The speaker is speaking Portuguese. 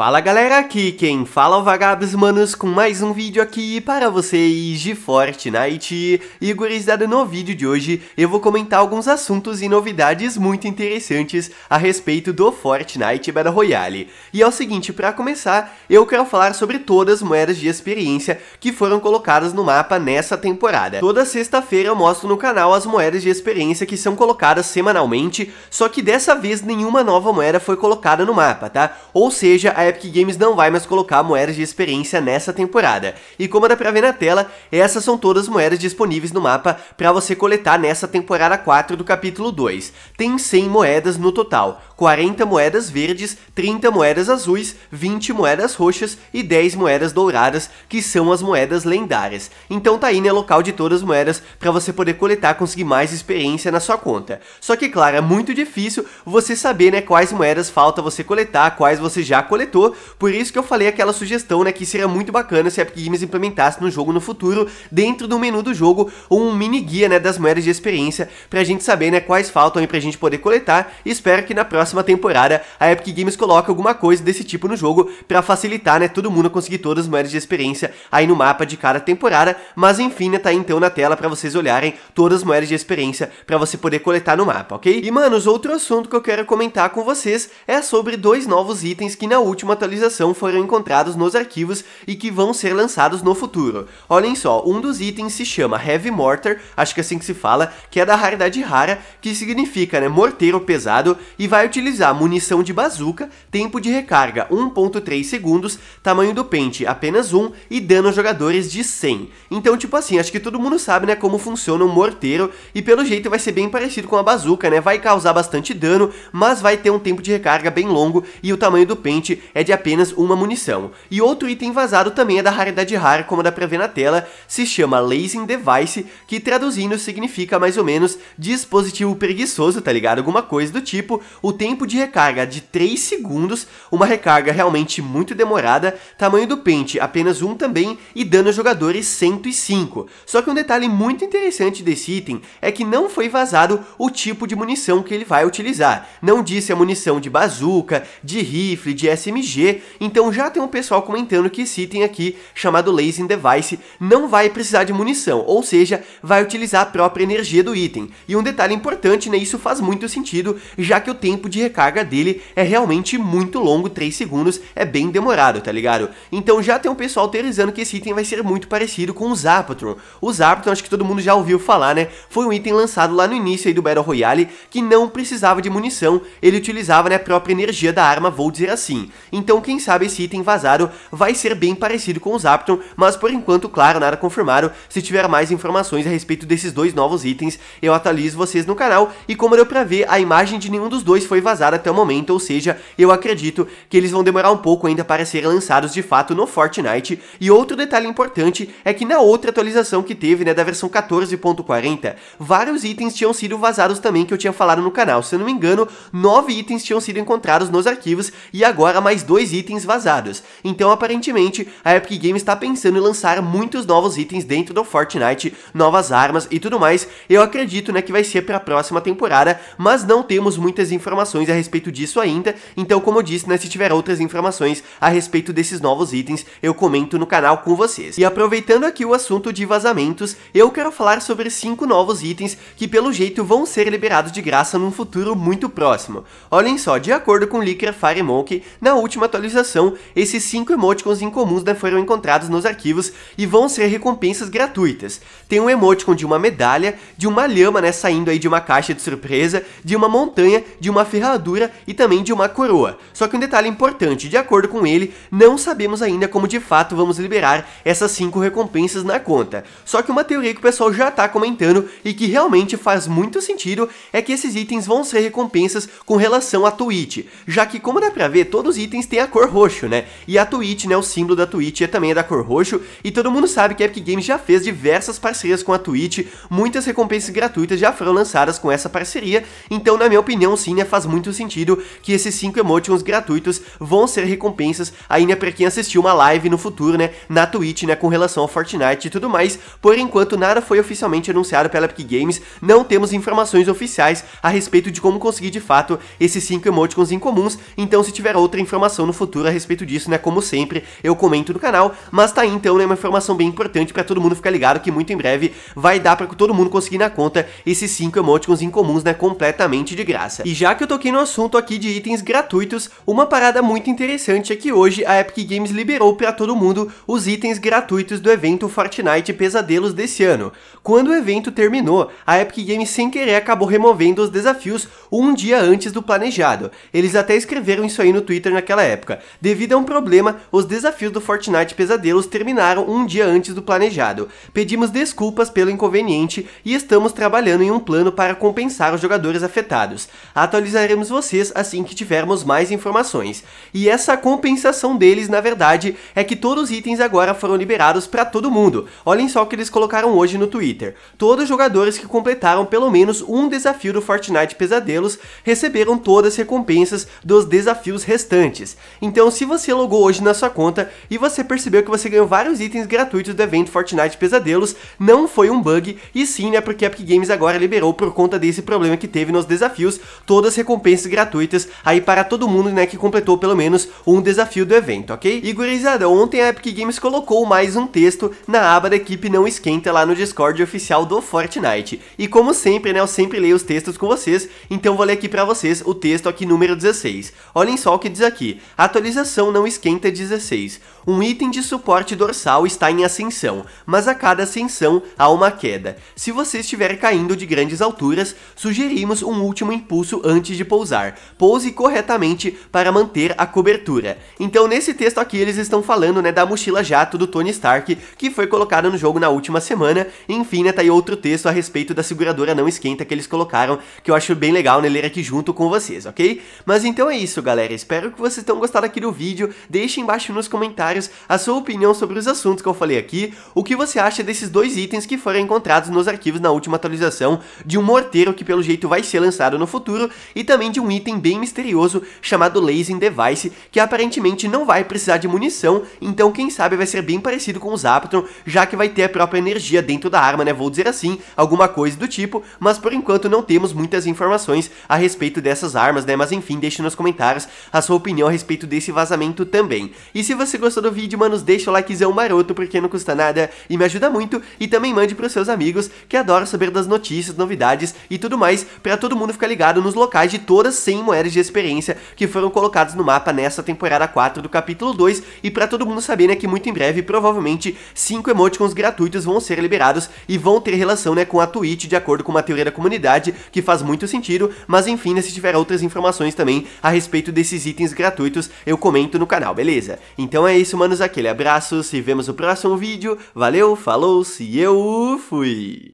Fala galera, aqui quem fala é o Vagabos Manos com mais um vídeo aqui para vocês de Fortnite. E gurizada, no vídeo de hoje eu vou comentar alguns assuntos e novidades muito interessantes a respeito do Fortnite Battle Royale. E é o seguinte, para começar, eu quero falar sobre todas as moedas de experiência que foram colocadas no mapa nessa temporada. Toda sexta-feira eu mostro no canal as moedas de experiência que são colocadas semanalmente, só que dessa vez nenhuma nova moeda foi colocada no mapa, tá? Ou seja, a Epic Games não vai mais colocar moedas de experiência nessa temporada. E como dá pra ver na tela, essas são todas as moedas disponíveis no mapa para você coletar nessa temporada 4 do capítulo 2. Tem 100 moedas no total, 40 moedas verdes, 30 moedas azuis, 20 moedas roxas e 10 moedas douradas, que são as moedas lendárias. Então tá aí né, local de todas as moedas para você poder coletar, conseguir mais experiência na sua conta. Só que claro, é muito difícil você saber né, quais moedas falta você coletar, quais você já coletou, gostou, por isso que eu falei aquela sugestão, né, que seria muito bacana se a Epic Games implementasse no jogo no futuro, dentro do menu do jogo, um mini guia, né, das moedas de experiência, pra gente saber, né, quais faltam aí pra gente poder coletar, e espero que na próxima temporada a Epic Games coloque alguma coisa desse tipo no jogo pra facilitar, né, todo mundo conseguir todas as moedas de experiência aí no mapa de cada temporada, mas enfim, né, tá aí então na tela pra vocês olharem todas as moedas de experiência pra você poder coletar no mapa, ok? E, manos, outro assunto que eu quero comentar com vocês é sobre dois novos itens que na última última atualização foram encontrados nos arquivos e que vão ser lançados no futuro. Olhem só, um dos itens se chama Heavy Mortar, acho que é assim que se fala, que é da raridade rara, que significa né, morteiro pesado e vai utilizar munição de bazuca, tempo de recarga 1.3 segundos, tamanho do pente apenas 1 e dano aos jogadores de 100. Então tipo assim, acho que todo mundo sabe né, como funciona um morteiro e pelo jeito vai ser bem parecido com a bazuca, né? Vai causar bastante dano, mas vai ter um tempo de recarga bem longo e o tamanho do pente é de apenas uma munição. E outro item vazado também é da raridade rara, como dá pra ver na tela, se chama Lazing Device, que traduzindo significa mais ou menos dispositivo preguiçoso, tá ligado? Alguma coisa do tipo, o tempo de recarga de 3 segundos, uma recarga realmente muito demorada, tamanho do pente apenas um também e dano aos jogadores 105. Só que um detalhe muito interessante desse item é que não foi vazado o tipo de munição que ele vai utilizar. Não disse a munição de bazuca, de rifle, de SMG, MG, então já tem um pessoal comentando que esse item aqui, chamado Lasing Device, não vai precisar de munição, ou seja, vai utilizar a própria energia do item. E um detalhe importante, né, isso faz muito sentido, já que o tempo de recarga dele é realmente muito longo, 3 segundos, é bem demorado, tá ligado? Então já tem um pessoal teorizando que esse item vai ser muito parecido com o Zapatron. O Zapatron, acho que todo mundo já ouviu falar, né, foi um item lançado lá no início aí do Battle Royale, que não precisava de munição, ele utilizava né, a própria energia da arma, vou dizer assim então quem sabe esse item vazado vai ser bem parecido com o Zapton, mas por enquanto, claro, nada confirmado, se tiver mais informações a respeito desses dois novos itens, eu atualizo vocês no canal, e como deu pra ver, a imagem de nenhum dos dois foi vazada até o momento, ou seja, eu acredito que eles vão demorar um pouco ainda para serem lançados de fato no Fortnite, e outro detalhe importante é que na outra atualização que teve, né, da versão 14.40, vários itens tinham sido vazados também que eu tinha falado no canal, se eu não me engano, nove itens tinham sido encontrados nos arquivos, e agora mais mais dois itens vazados. Então, aparentemente, a Epic Games está pensando em lançar muitos novos itens dentro do Fortnite, novas armas e tudo mais. Eu acredito, né, que vai ser para a próxima temporada, mas não temos muitas informações a respeito disso ainda. Então, como eu disse, né, se tiver outras informações a respeito desses novos itens, eu comento no canal com vocês. E aproveitando aqui o assunto de vazamentos, eu quero falar sobre cinco novos itens que pelo jeito vão ser liberados de graça num futuro muito próximo. Olhem só, de acordo com o leaker Firemonkey, na última última atualização, esses 5 emoticons incomuns né, foram encontrados nos arquivos e vão ser recompensas gratuitas. Tem um emoticon de uma medalha, de uma lhama né, saindo aí de uma caixa de surpresa, de uma montanha, de uma ferradura e também de uma coroa. Só que um detalhe importante, de acordo com ele, não sabemos ainda como de fato vamos liberar essas 5 recompensas na conta. Só que uma teoria que o pessoal já está comentando e que realmente faz muito sentido é que esses itens vão ser recompensas com relação a Twitch, já que como dá pra ver, todos os itens skins tem a cor roxo, né? E a Twitch, né, o símbolo da Twitch é também é da cor roxo, e todo mundo sabe que a Epic Games já fez diversas parcerias com a Twitch, muitas recompensas gratuitas já foram lançadas com essa parceria, então na minha opinião sim, né, faz muito sentido que esses 5 emoticons gratuitos vão ser recompensas ainda né, pra quem assistiu uma live no futuro, né, na Twitch, né, com relação ao Fortnite e tudo mais, por enquanto nada foi oficialmente anunciado pela Epic Games, não temos informações oficiais a respeito de como conseguir de fato esses 5 emoticons incomuns, então se tiver outra informação informação no futuro a respeito disso, né? Como sempre, eu comento no canal, mas tá aí então, né? Uma informação bem importante para todo mundo ficar ligado que muito em breve vai dar para todo mundo conseguir na conta esses 5 emoticons incomuns, né? Completamente de graça. E já que eu toquei no assunto aqui de itens gratuitos, uma parada muito interessante é que hoje a Epic Games liberou para todo mundo os itens gratuitos do evento Fortnite Pesadelos desse ano. Quando o evento terminou, a Epic Games sem querer acabou removendo os desafios um dia antes do planejado. Eles até escreveram isso aí no Twitter naquela naquela época. Devido a um problema, os desafios do Fortnite Pesadelos terminaram um dia antes do planejado. Pedimos desculpas pelo inconveniente e estamos trabalhando em um plano para compensar os jogadores afetados. Atualizaremos vocês assim que tivermos mais informações. E essa compensação deles, na verdade, é que todos os itens agora foram liberados para todo mundo. Olhem só o que eles colocaram hoje no Twitter. Todos os jogadores que completaram pelo menos um desafio do Fortnite Pesadelos receberam todas as recompensas dos desafios restantes. Então se você logou hoje na sua conta e você percebeu que você ganhou vários itens gratuitos do evento Fortnite Pesadelos, não foi um bug, e sim é porque a Epic Games agora liberou por conta desse problema que teve nos desafios, todas as recompensas gratuitas aí para todo mundo né, que completou pelo menos um desafio do evento, ok? E gurizada, ontem a Epic Games colocou mais um texto na aba da equipe Não Esquenta lá no Discord oficial do Fortnite. E como sempre, né, eu sempre leio os textos com vocês, então vou ler aqui para vocês o texto aqui número 16. Olhem só o que diz aqui atualização não esquenta 16. Um item de suporte dorsal está em ascensão, mas a cada ascensão há uma queda. Se você estiver caindo de grandes alturas, sugerimos um último impulso antes de pousar. Pouse corretamente para manter a cobertura. Então nesse texto aqui eles estão falando né, da mochila jato do Tony Stark, que foi colocada no jogo na última semana. Enfim, né, tá aí outro texto a respeito da seguradora não esquenta que eles colocaram, que eu acho bem legal né, ler aqui junto com vocês, ok? Mas então é isso, galera. Espero que vocês vocês tenham gostado aqui do vídeo, deixe embaixo nos comentários a sua opinião sobre os assuntos que eu falei aqui, o que você acha desses dois itens que foram encontrados nos arquivos na última atualização, de um morteiro que pelo jeito vai ser lançado no futuro, e também de um item bem misterioso chamado Lasing Device, que aparentemente não vai precisar de munição, então quem sabe vai ser bem parecido com o Zaptron, já que vai ter a própria energia dentro da arma, né, vou dizer assim, alguma coisa do tipo, mas por enquanto não temos muitas informações a respeito dessas armas, né, mas enfim, deixe nos comentários a sua opinião a respeito desse vazamento também. E se você gostou do vídeo, manos, deixa o likezão maroto porque não custa nada e me ajuda muito e também mande pros seus amigos que adoram saber das notícias, novidades e tudo mais para todo mundo ficar ligado nos locais de todas 100 moedas de experiência que foram colocados no mapa nessa temporada 4 do capítulo 2 e para todo mundo saber né, que muito em breve, provavelmente, 5 emoticons gratuitos vão ser liberados e vão ter relação né, com a Twitch de acordo com uma teoria da comunidade que faz muito sentido, mas enfim, né, se tiver outras informações também a respeito desses itens gratuitos gratuitos, eu comento no canal, beleza? Então é isso, manos, aquele abraço, se vemos no próximo vídeo, valeu, falou, se eu fui!